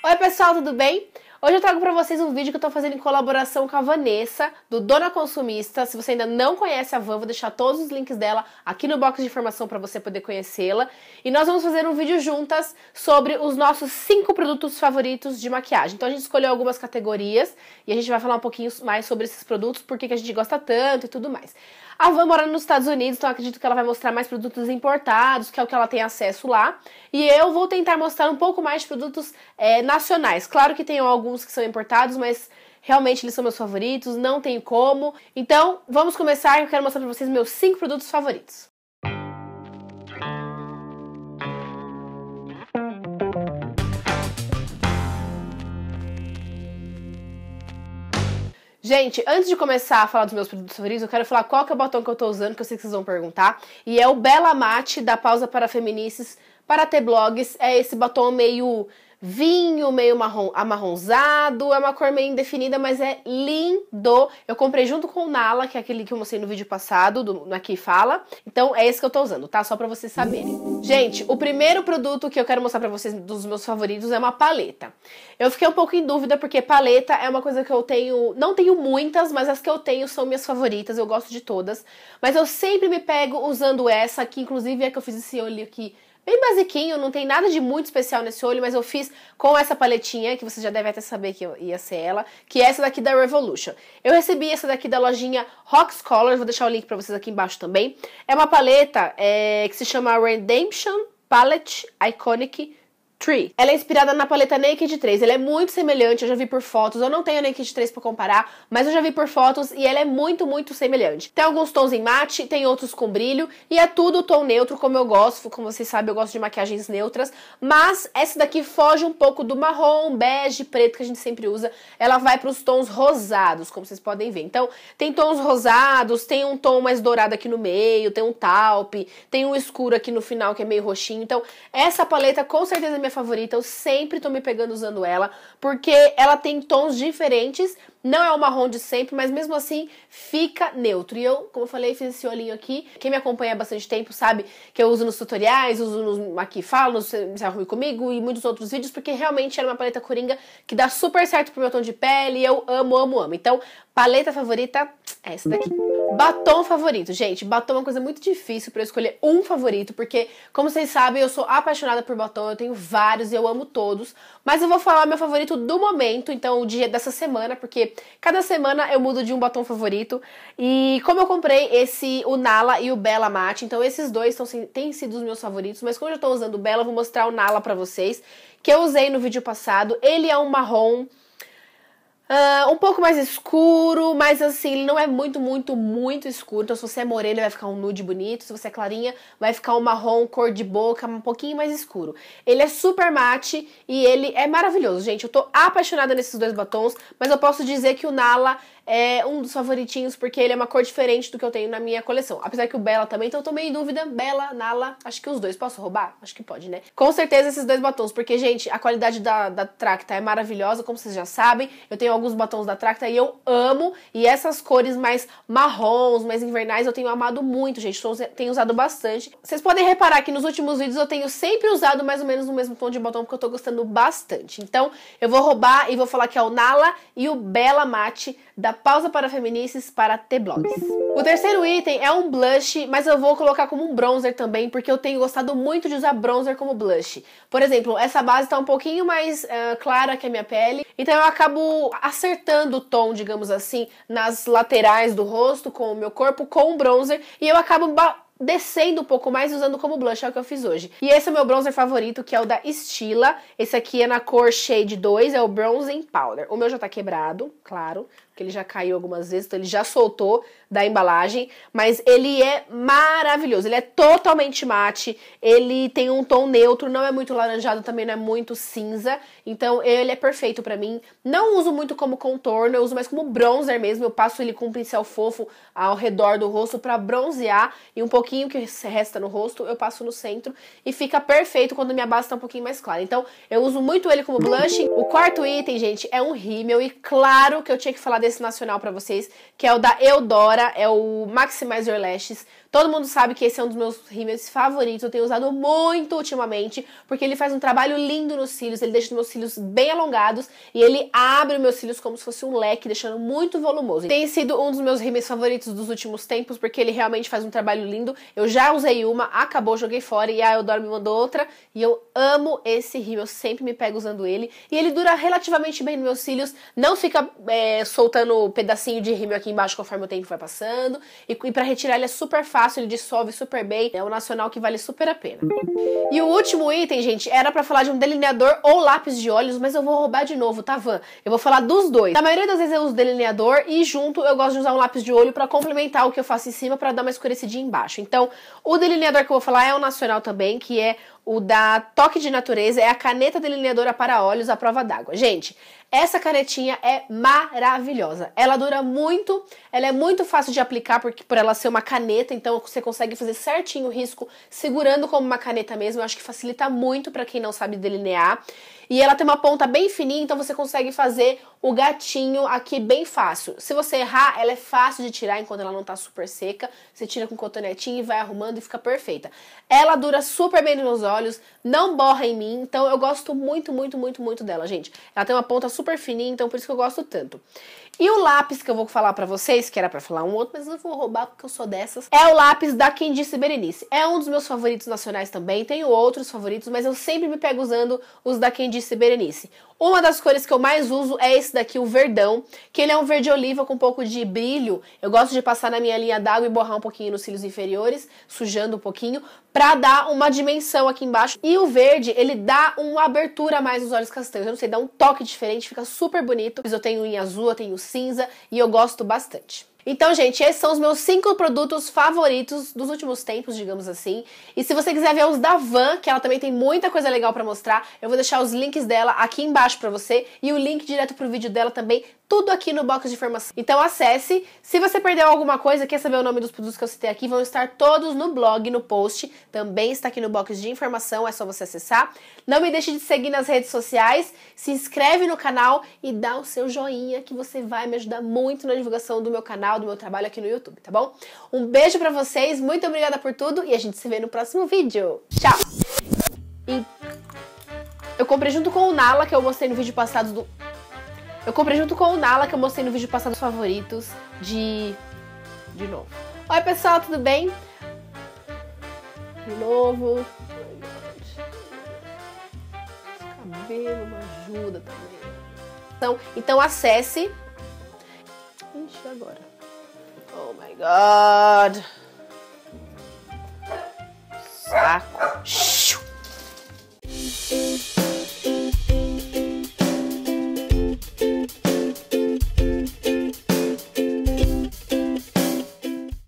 Oi, pessoal, tudo bem? Hoje eu trago para vocês um vídeo que eu estou fazendo em colaboração com a Vanessa, do Dona Consumista. Se você ainda não conhece a Van, vou deixar todos os links dela aqui no box de informação para você poder conhecê-la. E nós vamos fazer um vídeo juntas sobre os nossos cinco produtos favoritos de maquiagem. Então a gente escolheu algumas categorias e a gente vai falar um pouquinho mais sobre esses produtos, por que a gente gosta tanto e tudo mais. A Van mora nos Estados Unidos, então acredito que ela vai mostrar mais produtos importados, que é o que ela tem acesso lá. E eu vou tentar mostrar um pouco mais de produtos é, nacionais. Claro que tem alguns que são importados, mas realmente eles são meus favoritos, não tem como. Então, vamos começar. Eu quero mostrar para vocês meus cinco produtos favoritos. Gente, antes de começar a falar dos meus produtos favoritos, eu quero falar qual que é o batom que eu tô usando, que eu sei que vocês vão perguntar. E é o Bela Mate, da Pausa para Feministas, para ter blogs. É esse batom meio vinho meio marrom, amarronzado, é uma cor meio indefinida, mas é lindo. Eu comprei junto com o Nala, que é aquele que eu mostrei no vídeo passado, do, aqui fala. Então é esse que eu tô usando, tá? Só pra vocês saberem. Gente, o primeiro produto que eu quero mostrar pra vocês dos meus favoritos é uma paleta. Eu fiquei um pouco em dúvida porque paleta é uma coisa que eu tenho, não tenho muitas, mas as que eu tenho são minhas favoritas, eu gosto de todas. Mas eu sempre me pego usando essa, que inclusive é que eu fiz esse olho aqui bem basiquinho, não tem nada de muito especial nesse olho, mas eu fiz com essa paletinha, que você já deve até saber que ia ser ela, que é essa daqui da Revolution. Eu recebi essa daqui da lojinha Rocks Colors, vou deixar o link pra vocês aqui embaixo também. É uma paleta é, que se chama Redemption Palette Iconic Tree. Ela é inspirada na paleta Naked 3. Ela é muito semelhante, eu já vi por fotos. Eu não tenho a Naked 3 para comparar, mas eu já vi por fotos e ela é muito, muito semelhante. Tem alguns tons em mate, tem outros com brilho e é tudo tom neutro, como eu gosto. Como vocês sabem, eu gosto de maquiagens neutras, mas essa daqui foge um pouco do marrom, bege, preto que a gente sempre usa. Ela vai para os tons rosados, como vocês podem ver. Então, tem tons rosados, tem um tom mais dourado aqui no meio, tem um talpe, tem um escuro aqui no final que é meio roxinho. Então, essa paleta com certeza é me minha favorita, eu sempre tô me pegando usando ela, porque ela tem tons diferentes, não é o marrom de sempre, mas mesmo assim fica neutro. E eu, como eu falei, fiz esse olhinho aqui. Quem me acompanha há bastante tempo sabe que eu uso nos tutoriais, uso nos aqui falo, Se Arrume Comigo e muitos outros vídeos, porque realmente ela é uma paleta coringa que dá super certo pro meu tom de pele, eu amo, amo, amo. Então, paleta favorita é essa daqui. Batom favorito. Gente, batom é uma coisa muito difícil para eu escolher um favorito, porque, como vocês sabem, eu sou apaixonada por batom, eu tenho vários e eu amo todos. Mas eu vou falar meu favorito do momento, então, o dia dessa semana, porque cada semana eu mudo de um batom favorito. E como eu comprei esse, o Nala e o Bella Matte, então esses dois tão, têm sido os meus favoritos, mas como eu já tô usando o Bella, vou mostrar o Nala pra vocês, que eu usei no vídeo passado. Ele é um marrom Uh, um pouco mais escuro, mas assim, ele não é muito, muito, muito escuro. Então, se você é morena, vai ficar um nude bonito. Se você é clarinha, vai ficar um marrom, cor de boca, um pouquinho mais escuro. Ele é super mate e ele é maravilhoso, gente. Eu tô apaixonada nesses dois batons, mas eu posso dizer que o Nala é um dos favoritinhos, porque ele é uma cor diferente do que eu tenho na minha coleção. Apesar que o Bela também, então eu tô meio em dúvida. Bela, Nala, acho que os dois. Posso roubar? Acho que pode, né? Com certeza esses dois batons, porque, gente, a qualidade da, da Tracta é maravilhosa, como vocês já sabem. Eu tenho alguns batons da Tracta e eu amo. E essas cores mais marrons, mais invernais, eu tenho amado muito, gente. Tô, tenho usado bastante. Vocês podem reparar que nos últimos vídeos eu tenho sempre usado mais ou menos o mesmo tom de batom, porque eu tô gostando bastante. Então, eu vou roubar e vou falar que é o Nala e o Bela Mate da Pausa para Feminices para T-Blogs. O terceiro item é um blush, mas eu vou colocar como um bronzer também, porque eu tenho gostado muito de usar bronzer como blush. Por exemplo, essa base tá um pouquinho mais uh, clara que a minha pele, então eu acabo acertando o tom, digamos assim, nas laterais do rosto com o meu corpo, com o bronzer, e eu acabo descendo um pouco mais usando como blush, é o que eu fiz hoje. E esse é o meu bronzer favorito, que é o da Stila. Esse aqui é na cor Shade 2, é o Bronzing Powder. O meu já tá quebrado, claro, porque ele já caiu algumas vezes, então ele já soltou da embalagem, mas ele é maravilhoso. Ele é totalmente mate, ele tem um tom neutro, não é muito laranjado, também não é muito cinza. Então ele é perfeito para mim. Não uso muito como contorno, eu uso mais como bronzer mesmo. Eu passo ele com um pincel fofo ao redor do rosto para bronzear e um pouquinho pouquinho que resta no rosto, eu passo no centro e fica perfeito quando minha base tá um pouquinho mais clara. Então, eu uso muito ele como blush. O quarto item, gente, é um rímel e claro que eu tinha que falar desse nacional para vocês, que é o da Eudora, é o Maximizer Lashes. Todo mundo sabe que esse é um dos meus rímels favoritos, eu tenho usado muito ultimamente, porque ele faz um trabalho lindo nos cílios, ele deixa os meus cílios bem alongados e ele abre os meus cílios como se fosse um leque, deixando muito volumoso. Tem sido um dos meus rímels favoritos dos últimos tempos, porque ele realmente faz um trabalho lindo eu já usei uma, acabou, joguei fora e a Eudora me mandou outra. E eu amo esse rímel, eu sempre me pego usando ele. E ele dura relativamente bem nos meus cílios, não fica é, soltando um pedacinho de rímel aqui embaixo conforme o tempo vai passando. E, e para retirar ele é super fácil, ele dissolve super bem. É um nacional que vale super a pena. E o último item, gente, era para falar de um delineador ou lápis de olhos, mas eu vou roubar de novo, tá, Van? Eu vou falar dos dois. Na maioria das vezes eu uso delineador e junto eu gosto de usar um lápis de olho para complementar o que eu faço em cima para dar uma escurecidinha embaixo. Então, o delineador que eu vou falar é o nacional também, que é o da Toque de Natureza, é a caneta delineadora para olhos à prova d'água. Gente, essa canetinha é maravilhosa. Ela dura muito, ela é muito fácil de aplicar porque por ela ser uma caneta, então você consegue fazer certinho o risco segurando como uma caneta mesmo. Eu acho que facilita muito para quem não sabe delinear. E ela tem uma ponta bem fininha, então você consegue fazer o gatinho aqui bem fácil. Se você errar, ela é fácil de tirar enquanto ela não tá super seca. Você tira com cotonetinho e vai arrumando e fica perfeita. Ela dura super bem nos olhos, não borra em mim, então eu gosto muito, muito, muito, muito dela, gente. Ela tem uma ponta super fininho, então por isso que eu gosto tanto. E o lápis que eu vou falar para vocês, que era para falar um outro, mas não vou roubar porque eu sou dessas, é o lápis da Quem Disse Berenice. É um dos meus favoritos nacionais também, tenho outros favoritos, mas eu sempre me pego usando os da Quem Disse Berenice. Uma das cores que eu mais uso é esse daqui, o verdão, que ele é um verde oliva com um pouco de brilho. Eu gosto de passar na minha linha d'água e borrar um pouquinho nos cílios inferiores, sujando um pouquinho, para dar uma dimensão aqui embaixo. E o verde, ele dá uma abertura mais nos olhos castanhos, eu não sei, dá um toque diferente, fica super bonito. Eu tenho em azul, eu tenho cinza e eu gosto bastante. Então, gente, esses são os meus cinco produtos favoritos dos últimos tempos, digamos assim. E se você quiser ver os da Van, que ela também tem muita coisa legal para mostrar, eu vou deixar os links dela aqui embaixo para você e o link direto pro vídeo dela também tudo aqui no box de informação. Então acesse. Se você perdeu alguma coisa, quer saber o nome dos produtos que eu citei aqui, vão estar todos no blog, no post. Também está aqui no box de informação, é só você acessar. Não me deixe de seguir nas redes sociais, se inscreve no canal e dá o seu joinha que você vai me ajudar muito na divulgação do meu canal, do meu trabalho aqui no YouTube, tá bom? Um beijo para vocês, muito obrigada por tudo e a gente se vê no próximo vídeo. Tchau. E eu comprei junto com o Nala que eu mostrei no vídeo passado do eu comprei junto com o Nala, que eu mostrei no vídeo passado favoritos, de... de novo. Oi, pessoal, tudo bem? De novo. Esse cabelo me ajuda também. Então, então acesse... Ixi, agora. Oh, my God.